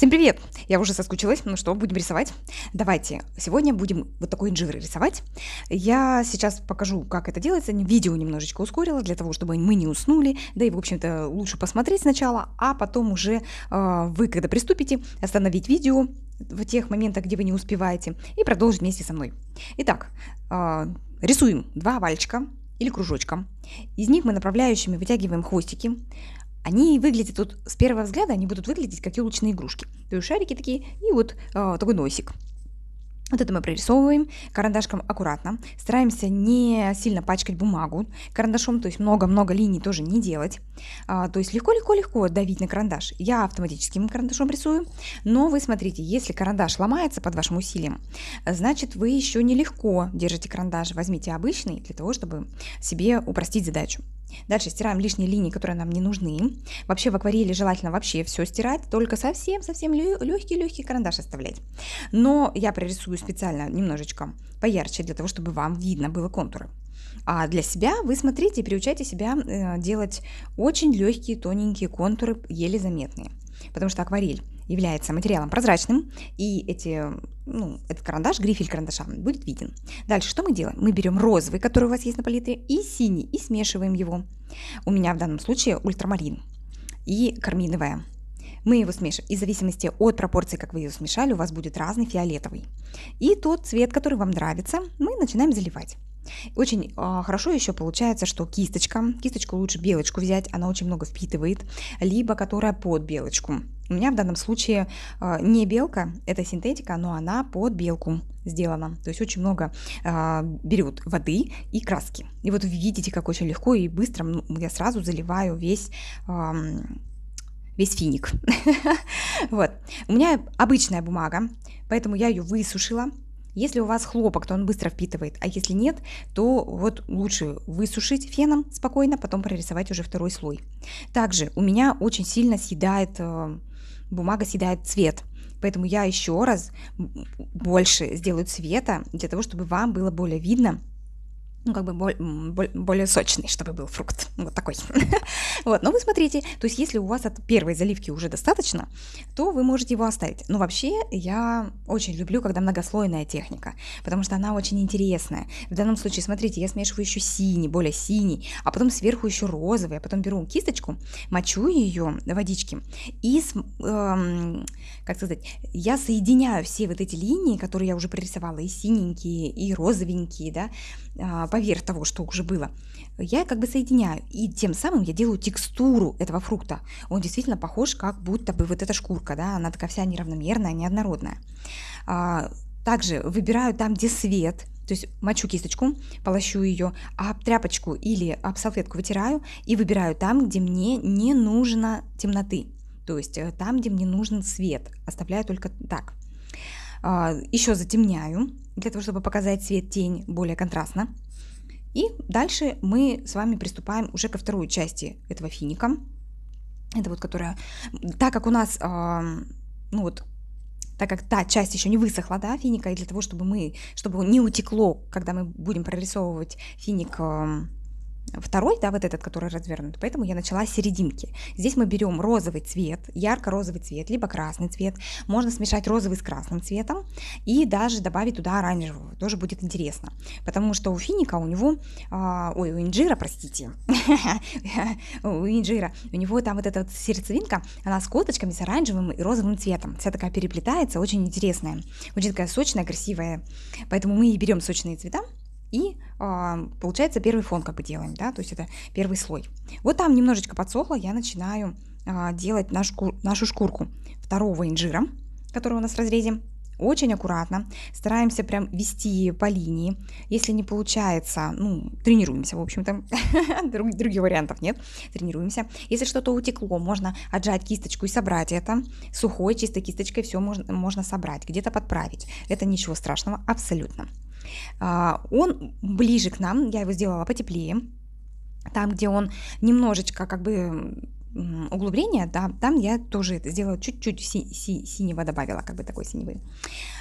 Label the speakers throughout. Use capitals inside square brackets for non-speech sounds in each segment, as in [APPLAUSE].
Speaker 1: Всем привет! Я уже соскучилась. Ну что, будем рисовать? Давайте. Сегодня будем вот такой инжир рисовать. Я сейчас покажу, как это делается. Видео немножечко ускорила, для того, чтобы мы не уснули. Да и, в общем-то, лучше посмотреть сначала, а потом уже э, вы, когда приступите, остановить видео в тех моментах, где вы не успеваете, и продолжить вместе со мной. Итак, э, рисуем два овальчика или кружочка. Из них мы направляющими вытягиваем хвостики они выглядят вот с первого взгляда, они будут выглядеть как елочные игрушки. То есть шарики такие и вот э, такой носик. Вот это мы прорисовываем карандашком аккуратно, стараемся не сильно пачкать бумагу карандашом, то есть много-много линий тоже не делать. А, то есть легко-легко-легко давить на карандаш. Я автоматическим карандашом рисую, но вы смотрите, если карандаш ломается под вашим усилием, значит вы еще не легко держите карандаш, возьмите обычный для того, чтобы себе упростить задачу. Дальше стираем лишние линии, которые нам не нужны. Вообще в акварели желательно вообще все стирать, только совсем-совсем легкий-легкий карандаш оставлять. Но я прорисую специально немножечко поярче, для того, чтобы вам видно было контуры. А для себя вы смотрите и приучайте себя э, делать очень легкие, тоненькие контуры, еле заметные. Потому что акварель является материалом прозрачным, и эти, ну, этот карандаш, грифель карандаша будет виден. Дальше что мы делаем? Мы берем розовый, который у вас есть на палитре, и синий, и смешиваем его. У меня в данном случае ультрамарин и карминовая. Мы его смешиваем. И в зависимости от пропорции, как вы ее смешали, у вас будет разный фиолетовый. И тот цвет, который вам нравится, мы начинаем заливать. Очень э, хорошо еще получается, что кисточка, кисточку лучше белочку взять, она очень много впитывает, либо которая под белочку. У меня в данном случае э, не белка, это синтетика, но она под белку сделана. То есть очень много э, а, берут воды и краски. И вот вы видите, как очень легко и быстро ну, я сразу заливаю весь э, весь финик. [LAUGHS] вот. У меня обычная бумага, поэтому я ее высушила, если у вас хлопок, то он быстро впитывает, а если нет, то вот лучше высушить феном спокойно, потом прорисовать уже второй слой. Также у меня очень сильно съедает, э, бумага съедает цвет, поэтому я еще раз больше сделаю цвета для того, чтобы вам было более видно, ну, как бы боль, боль, более сочный, чтобы был фрукт. Вот такой. [LAUGHS] вот, но ну, вы смотрите, то есть если у вас от первой заливки уже достаточно, то вы можете его оставить. Но вообще я очень люблю, когда многослойная техника, потому что она очень интересная. В данном случае, смотрите, я смешиваю еще синий, более синий, а потом сверху еще розовый, а потом беру кисточку, мочу ее водички и, эм, как сказать, я соединяю все вот эти линии, которые я уже прорисовала, и синенькие, и розовенькие, да, а, поверх того, что уже было, я как бы соединяю. И тем самым я делаю текстуру этого фрукта. Он действительно похож, как будто бы вот эта шкурка, да, она такая вся неравномерная, неоднородная. А, также выбираю там, где свет, то есть мочу кисточку, полощу ее, а тряпочку или об салфетку вытираю и выбираю там, где мне не нужно темноты. То есть э, там, где мне нужен свет, оставляю только так. А, Еще затемняю для того, чтобы показать цвет тень более контрастно. И дальше мы с вами приступаем уже ко второй части этого финика. Это вот которая, так как у нас, а, ну вот, так как та часть еще не высохла, да, финика, и для того, чтобы мы, чтобы не утекло, когда мы будем прорисовывать финик а, второй, да, вот этот, который развернут, поэтому я начала с серединки. Здесь мы берем розовый цвет, ярко-розовый цвет, либо красный цвет, можно смешать розовый с красным цветом и даже добавить туда оранжевого, тоже будет интересно, потому что у финика, у него, э, ой, у инжира, простите, [LAUGHS] у инжира, у него там вот эта вот сердцевинка, она с косточками, с оранжевым и розовым цветом, вся такая переплетается, очень интересная, очень такая сочная, красивая, поэтому мы и берем сочные цвета, и получается первый фон как бы делаем, да, то есть это первый слой. Вот там немножечко подсохло, я начинаю а, делать нашу, нашу шкурку второго инжира, который у нас в разрезе. Очень аккуратно, стараемся прям вести по линии. Если не получается, ну, тренируемся, в общем-то, [LAUGHS] других вариантов нет, тренируемся. Если что-то утекло, можно отжать кисточку и собрать это. Сухой, чистой кисточкой все можно, можно собрать, где-то подправить. Это ничего страшного абсолютно. А, он ближе к нам, я его сделала потеплее. Там, где он немножечко как бы углубление, да, там я тоже это сделала чуть-чуть си- си- синего добавила, как бы такой синевый.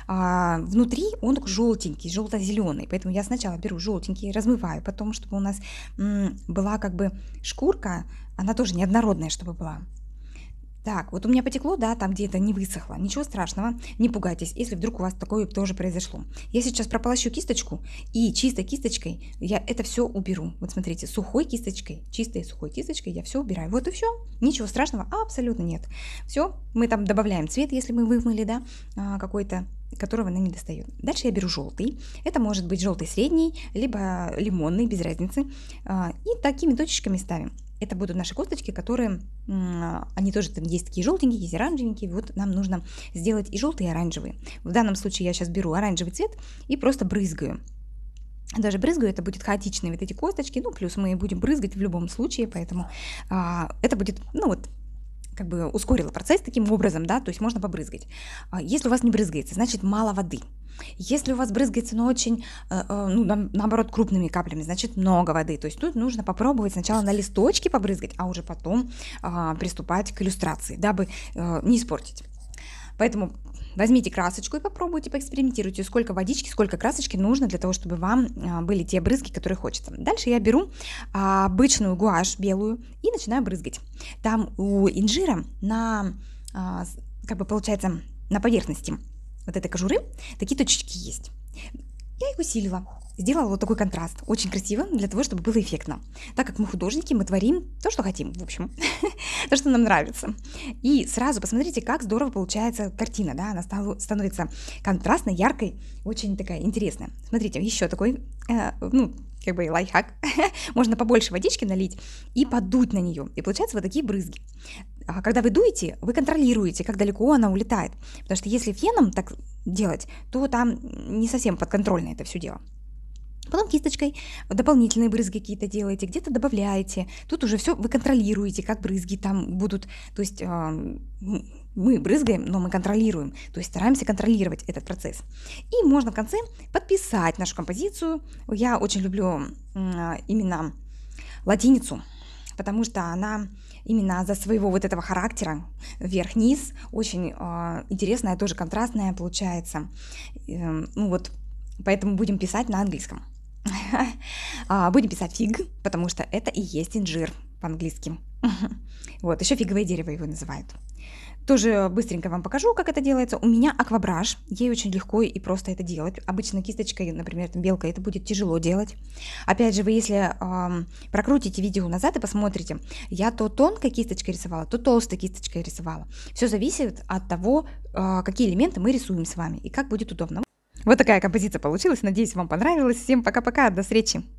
Speaker 1: А, внутри он такой желтенький, желто-зеленый, поэтому я сначала беру желтенький, размываю, потом, чтобы у нас была как бы шкурка, она тоже неоднородная, чтобы была. Так, вот у меня потекло, да, там где то не высохло. Ничего страшного, не пугайтесь, если вдруг у вас такое тоже произошло. Я сейчас прополощу кисточку и чистой кисточкой я это все уберу. Вот смотрите, сухой кисточкой, чистой сухой кисточкой я все убираю. Вот и все, ничего страшного абсолютно нет. Все, мы там добавляем цвет, если мы вымыли, да, а, какой-то которого она не достает. Дальше я беру желтый. Это может быть желтый средний, либо лимонный, без разницы. А, и такими точечками ставим. Это будут наши косточки, которые, они тоже там есть такие желтенькие, есть оранжевенькие. Вот нам нужно сделать и желтые, и оранжевые. В данном случае я сейчас беру оранжевый цвет и просто брызгаю. Даже брызгаю, это будет хаотичные вот эти косточки, ну, плюс мы будем брызгать в любом случае, поэтому а, это будет, ну, вот как бы ускорила процесс таким образом, да, то есть можно побрызгать. А, если у вас не брызгается, значит мало воды. Если у вас брызгается, но очень, э, э, ну, наоборот, крупными каплями, значит много воды. То есть тут нужно попробовать сначала на листочке побрызгать, а уже потом а, приступать к иллюстрации, дабы э, не испортить. Поэтому Возьмите красочку и попробуйте, поэкспериментируйте, сколько водички, сколько красочки нужно для того, чтобы вам а, были те брызги, которые хочется. Дальше я беру а, обычную гуашь белую и начинаю брызгать. Там у инжира на, а, как бы получается, на поверхности вот этой кожуры такие точечки есть. Я их усилила сделала вот такой контраст. Очень красиво, для того, чтобы было эффектно. Так как мы художники, мы творим то, что хотим, в общем, [LAUGHS] то, что нам нравится. И сразу посмотрите, как здорово получается картина, да, она стала, становится контрастной, яркой, очень такая интересная. Смотрите, еще такой, э, ну, как бы лайфхак, [LAUGHS] можно побольше водички налить и подуть на нее, и получаются вот такие брызги. А когда вы дуете, вы контролируете, как далеко она улетает, потому что если феном так делать, то там не совсем подконтрольно это все дело. Потом кисточкой дополнительные брызги какие-то делаете, где-то добавляете. Тут уже все вы контролируете, как брызги там будут. То есть мы брызгаем, но мы контролируем, то есть стараемся контролировать этот процесс. И можно в конце подписать нашу композицию. Я очень люблю а, именно латиницу, потому что она именно за своего вот этого характера вверх-низ очень а, интересная, тоже контрастная получается. Эм, ну вот, поэтому будем писать на английском. [LAUGHS] А, будем писать фиг, потому что это и есть инжир по-английски. [LAUGHS] Вот, еще фиговое дерево его называют. Тоже быстренько вам покажу, как это делается. У меня аквабраш, ей очень легко и просто это делать. Обычно кисточкой, например, там, белкой это будет тяжело делать. Опять же, вы если эм, прокрутите видео назад и посмотрите, я то тонкой кисточкой рисовала, то толстой кисточкой рисовала. Все зависит от того, э, какие элементы мы рисуем с вами и как будет удобно. Вот такая композиция получилась. Надеюсь, вам понравилась. Всем пока-пока. До встречи.